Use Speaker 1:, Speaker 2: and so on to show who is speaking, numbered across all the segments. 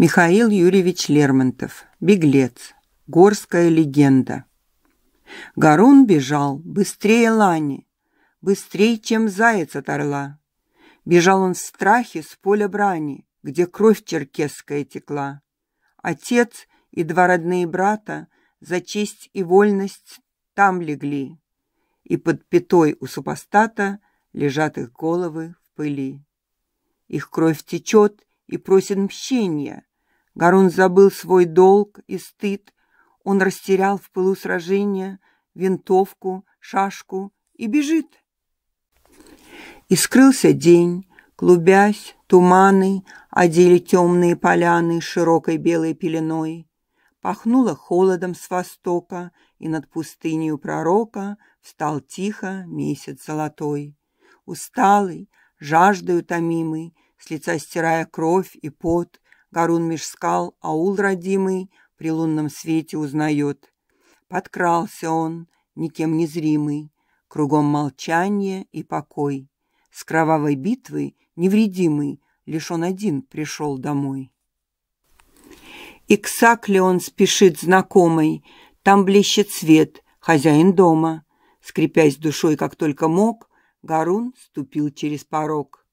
Speaker 1: Михаил Юрьевич Лермонтов. Беглец. Горская легенда. Гарун бежал быстрее лани, быстрее, чем заяц от орла. Бежал он в страхе с поля брани, где кровь черкесская текла. Отец и два родные брата за честь и вольность там легли, и под пятой у супостата лежат их головы в пыли. Их кровь течет и просит мщения — Гарун забыл свой долг и стыд. Он растерял в пылу сражения винтовку, шашку и бежит. И скрылся день, клубясь, туманы одели темные поляны широкой белой пеленой. Пахнуло холодом с востока, и над пустынью пророка встал тихо месяц золотой. Усталый, жаждой утомимый, с лица стирая кровь и пот, Гарун меж скал, аул родимый, при лунном свете узнает. Подкрался он, никем незримый, кругом молчание и покой. С кровавой битвы невредимый, лишь он один пришел домой. И к сакле он спешит знакомый, там блещет свет, хозяин дома. Скрипясь душой, как только мог, Гарун ступил через порог.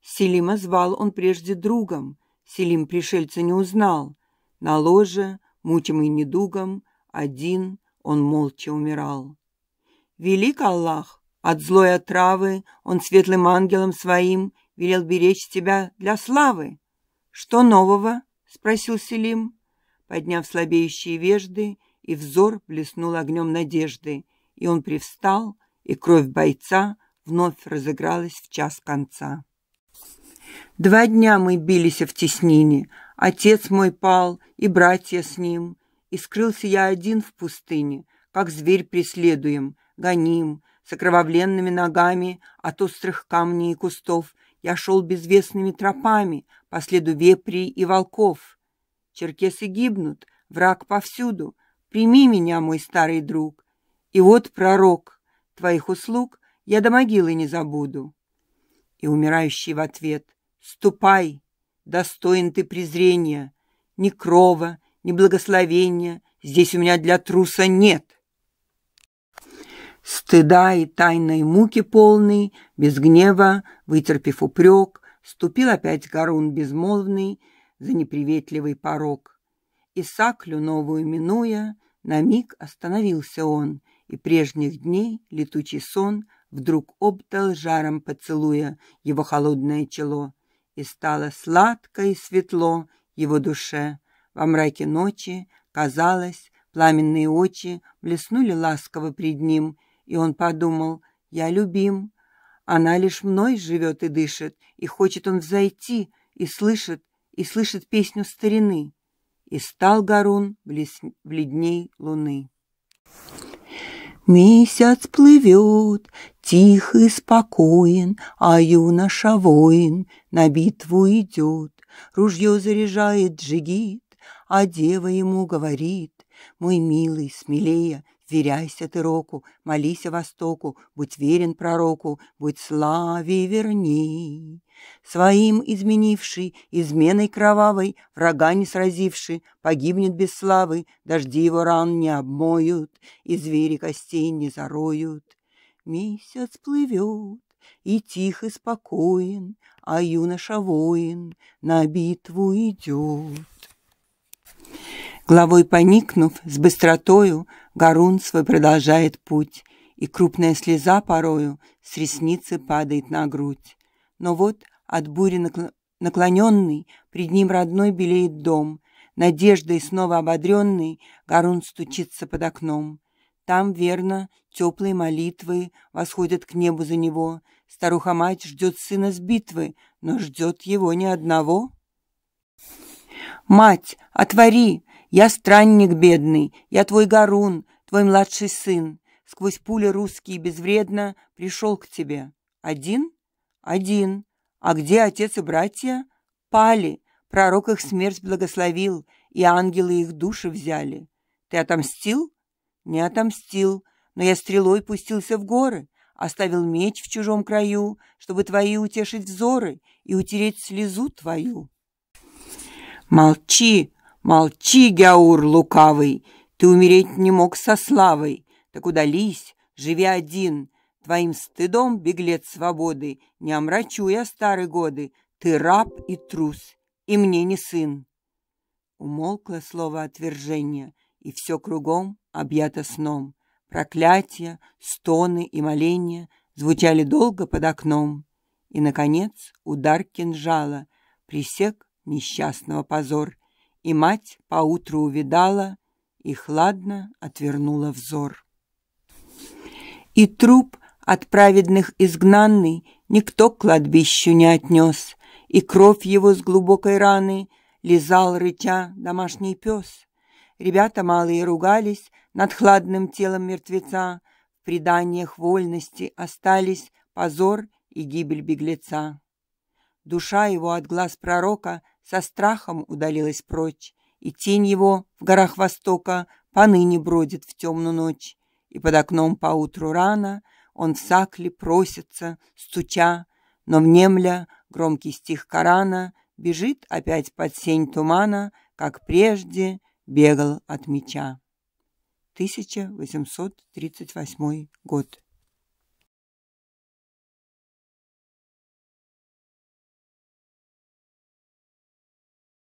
Speaker 1: Селима звал он прежде другом, Селим пришельца не узнал. На ложе, мучимый недугом, один он молча умирал. «Велик Аллах! От злой отравы он светлым ангелом своим велел беречь тебя для славы!» «Что нового?» — спросил Селим, подняв слабеющие вежды, и взор блеснул огнем надежды, и он привстал, и кровь бойца вновь разыгралась в час конца. Два дня мы бились в теснине, отец мой пал и братья с ним, и скрылся я один в пустыне, как зверь преследуем, гоним, с окровавленными ногами от острых камней и кустов, я шел безвестными тропами по следу вепрей и волков. Черкесы гибнут, враг повсюду, прими меня, мой старый друг. И вот, пророк, твоих услуг я до могилы не забуду. И умирающий в ответ — Ступай, достоин ты презрения, ни крова, ни благословения здесь у меня для труса нет. Стыда и тайной муки полный, без гнева, вытерпев упрек, ступил опять Гарун безмолвный за неприветливый порог. И Исаклю новую минуя, на миг остановился он, и прежних дней летучий сон вдруг обдал жаром поцелуя его холодное чело и стало сладко и светло его душе. Во мраке ночи, казалось, пламенные очи блеснули ласково пред ним, и он подумал «Я любим». Она лишь мной живет и дышит, и хочет он взойти, и слышит, и слышит песню старины. И стал Гарун бледней луны. Месяц плывет, тих и спокоен, а юноша воин на битву идет. Ружье заряжает джигит, а дева ему говорит, «Мой милый, смелее, Веряйся ты року, молись о востоку, Будь верен пророку, будь славе верней. Своим изменивший, изменой кровавой, врага не сразивший, погибнет без славы, дожди его ран не обмоют, и звери костей не зароют. Месяц плывет, и тих и спокоен, а юноша воин на битву идет. Главой поникнув, с быстротою, Гарун свой продолжает путь, и крупная слеза порою с ресницы падает на грудь. Но вот от бури наклоненный, пред ним родной белеет дом. Надеждой снова ободренный, Гарун стучится под окном. Там, верно, теплые молитвы восходят к небу за него. Старуха-мать ждет сына с битвы, но ждет его ни одного. «Мать, отвори! Я странник бедный, я твой Гарун, твой младший сын. Сквозь пули русские безвредно пришел к тебе. Один? Один. А где отец и братья? Пали, пророк их смерть благословил, и ангелы их души взяли. Ты отомстил? Не отомстил, но я стрелой пустился в горы, оставил меч в чужом краю, чтобы твои утешить взоры и утереть слезу твою. Молчи, молчи, Гяур лукавый, ты умереть не мог со славой, так удались, живи один, Твоим стыдом, беглец свободы, не омрачу я старые годы. Ты раб и трус, и мне не сын. Умолкло слово отвержения, и все кругом объято сном. Проклятия, стоны и моления звучали долго под окном. И, наконец, удар кинжала присек несчастного позор, и мать поутру увидала и хладно отвернула взор. И труп — от праведных изгнанный никто к кладбищу не отнес, и кровь его с глубокой раны лизал рытя домашний пес. Ребята малые ругались над хладным телом мертвеца, в преданиях вольности остались позор и гибель беглеца. Душа его от глаз пророка со страхом удалилась прочь, и тень его в горах Востока поныне бродит в темную ночь, и под окном поутру рано — он в сакли просится, стуча, но внемля громкий стих Корана бежит опять под сень тумана, как прежде бегал от меча. 1838 год.